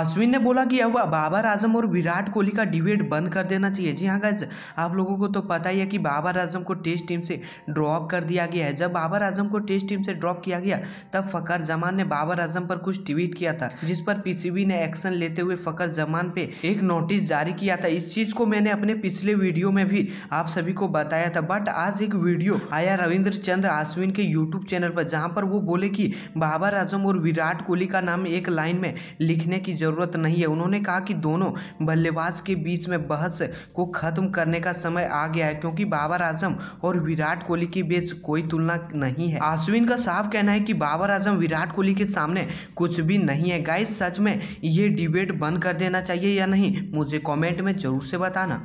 अश्विन ने बोला कि अब बाबर आजम और विराट कोहली का डिबेट बंद कर देना चाहिए जी हाँ गैस आप लोगों को तो पता ही है कि बाबर आजम को टेस्ट टीम से ड्रॉप कर दिया गया है जब बाबर आजम को टेस्ट टीम से ड्रॉप किया गया तब फकर जमान ने बाबर आजम पर कुछ ट्वीट किया था जिस पर पीसीबी ने एक्शन लेते हुए फकर जमान पे एक नोटिस जारी किया था इस चीज को मैंने अपने पिछले वीडियो में भी आप सभी को बताया था बट आज एक वीडियो आया रविंद्र चंद्र आश्विन के यूट्यूब चैनल पर जहां पर वो बोले की बाबर आजम और विराट कोहली का नाम एक लाइन में लिखने की ज़रूरत नहीं है उन्होंने कहा कि दोनों बल्लेबाज के बीच में बहस को ख़त्म करने का समय आ गया है क्योंकि बाबर आजम और विराट कोहली के बीच कोई तुलना नहीं है आश्विन का साफ कहना है कि बाबर आजम विराट कोहली के सामने कुछ भी नहीं है गाइस सच में ये डिबेट बंद कर देना चाहिए या नहीं मुझे कमेंट में ज़रूर से बताना